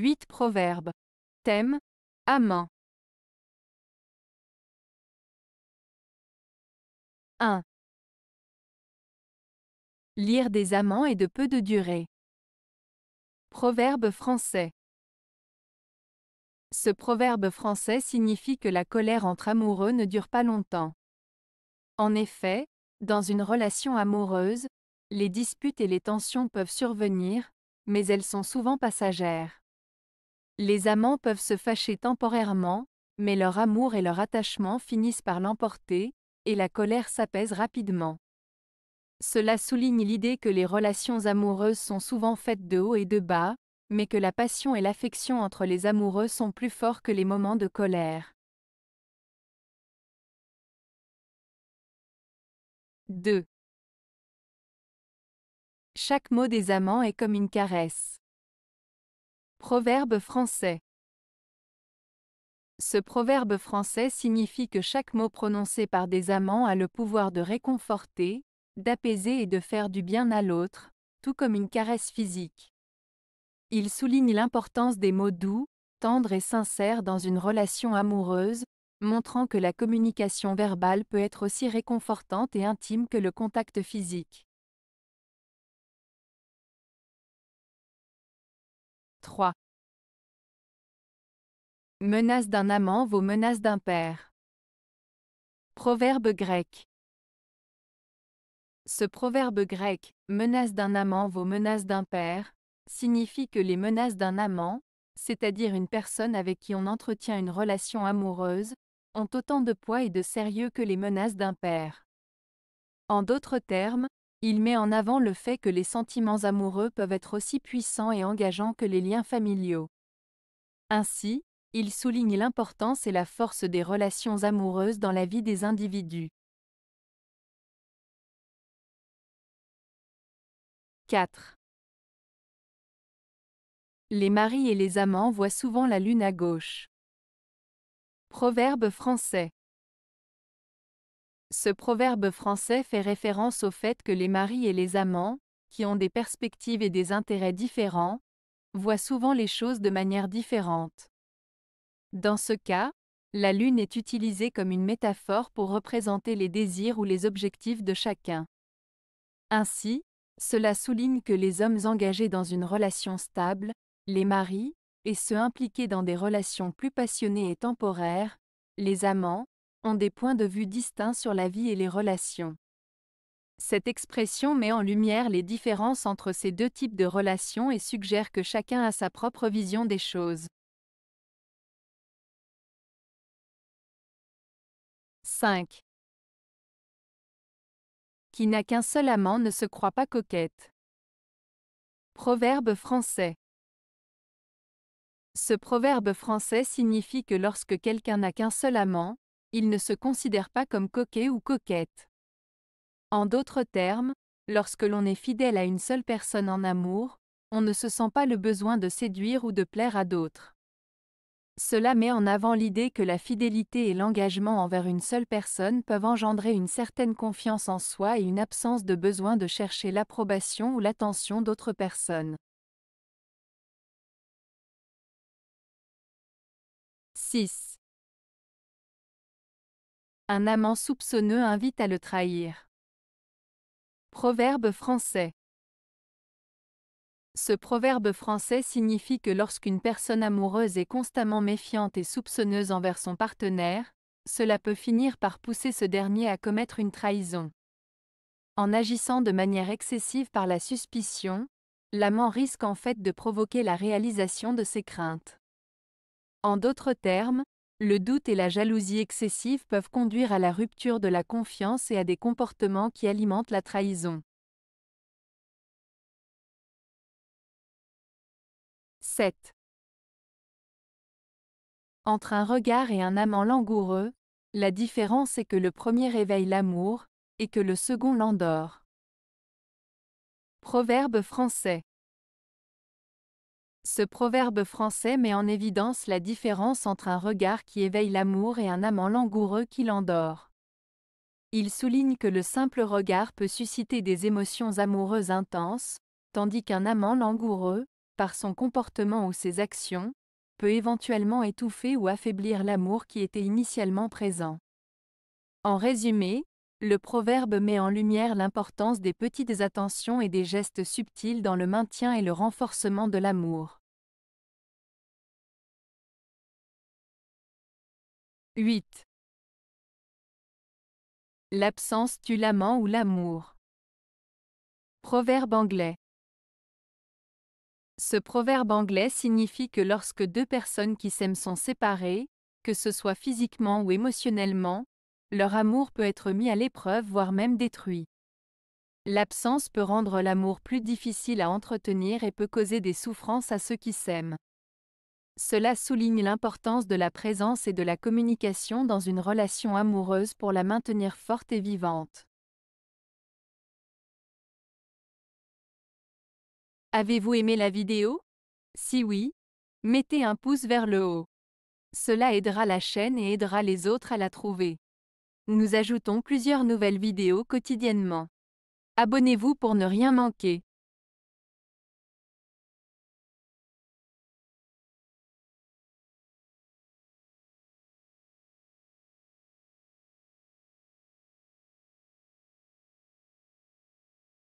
8 Proverbes. Thème Amants. 1. Lire des amants est de peu de durée. Proverbe français. Ce proverbe français signifie que la colère entre amoureux ne dure pas longtemps. En effet, dans une relation amoureuse, les disputes et les tensions peuvent survenir, mais elles sont souvent passagères. Les amants peuvent se fâcher temporairement, mais leur amour et leur attachement finissent par l'emporter, et la colère s'apaise rapidement. Cela souligne l'idée que les relations amoureuses sont souvent faites de haut et de bas, mais que la passion et l'affection entre les amoureux sont plus forts que les moments de colère. 2. Chaque mot des amants est comme une caresse. Proverbe français. Ce proverbe français signifie que chaque mot prononcé par des amants a le pouvoir de réconforter, d'apaiser et de faire du bien à l'autre, tout comme une caresse physique. Il souligne l'importance des mots doux, tendres et sincères dans une relation amoureuse, montrant que la communication verbale peut être aussi réconfortante et intime que le contact physique. Menace d'un amant vaut menaces d'un père. Proverbe grec. Ce proverbe grec, menace d'un amant vaut menaces d'un père, signifie que les menaces d'un amant, c'est-à-dire une personne avec qui on entretient une relation amoureuse, ont autant de poids et de sérieux que les menaces d'un père. En d'autres termes, il met en avant le fait que les sentiments amoureux peuvent être aussi puissants et engageants que les liens familiaux. Ainsi, il souligne l'importance et la force des relations amoureuses dans la vie des individus. 4. Les maris et les amants voient souvent la lune à gauche. Proverbe français. Ce proverbe français fait référence au fait que les maris et les amants, qui ont des perspectives et des intérêts différents, voient souvent les choses de manière différente. Dans ce cas, la lune est utilisée comme une métaphore pour représenter les désirs ou les objectifs de chacun. Ainsi, cela souligne que les hommes engagés dans une relation stable, les maris, et ceux impliqués dans des relations plus passionnées et temporaires, les amants, ont des points de vue distincts sur la vie et les relations. Cette expression met en lumière les différences entre ces deux types de relations et suggère que chacun a sa propre vision des choses. 5. Qui n'a qu'un seul amant ne se croit pas coquette. Proverbe français. Ce proverbe français signifie que lorsque quelqu'un n'a qu'un seul amant, ils ne se considère pas comme coquet ou coquette. En d'autres termes, lorsque l'on est fidèle à une seule personne en amour, on ne se sent pas le besoin de séduire ou de plaire à d'autres. Cela met en avant l'idée que la fidélité et l'engagement envers une seule personne peuvent engendrer une certaine confiance en soi et une absence de besoin de chercher l'approbation ou l'attention d'autres personnes. « 6. Un amant soupçonneux invite à le trahir. Proverbe français. Ce proverbe français signifie que lorsqu'une personne amoureuse est constamment méfiante et soupçonneuse envers son partenaire, cela peut finir par pousser ce dernier à commettre une trahison. En agissant de manière excessive par la suspicion, l'amant risque en fait de provoquer la réalisation de ses craintes. En d'autres termes, le doute et la jalousie excessive peuvent conduire à la rupture de la confiance et à des comportements qui alimentent la trahison. 7. Entre un regard et un amant langoureux, la différence est que le premier réveille l'amour, et que le second l'endort. Proverbe français. Ce proverbe français met en évidence la différence entre un regard qui éveille l'amour et un amant langoureux qui l'endort. Il souligne que le simple regard peut susciter des émotions amoureuses intenses, tandis qu'un amant langoureux, par son comportement ou ses actions, peut éventuellement étouffer ou affaiblir l'amour qui était initialement présent. En résumé, le proverbe met en lumière l'importance des petites attentions et des gestes subtils dans le maintien et le renforcement de l'amour. 8. L'absence tue l'amant ou l'amour. Proverbe anglais. Ce proverbe anglais signifie que lorsque deux personnes qui s'aiment sont séparées, que ce soit physiquement ou émotionnellement, leur amour peut être mis à l'épreuve voire même détruit. L'absence peut rendre l'amour plus difficile à entretenir et peut causer des souffrances à ceux qui s'aiment. Cela souligne l'importance de la présence et de la communication dans une relation amoureuse pour la maintenir forte et vivante. Avez-vous aimé la vidéo Si oui, mettez un pouce vers le haut. Cela aidera la chaîne et aidera les autres à la trouver. Nous ajoutons plusieurs nouvelles vidéos quotidiennement. Abonnez-vous pour ne rien manquer.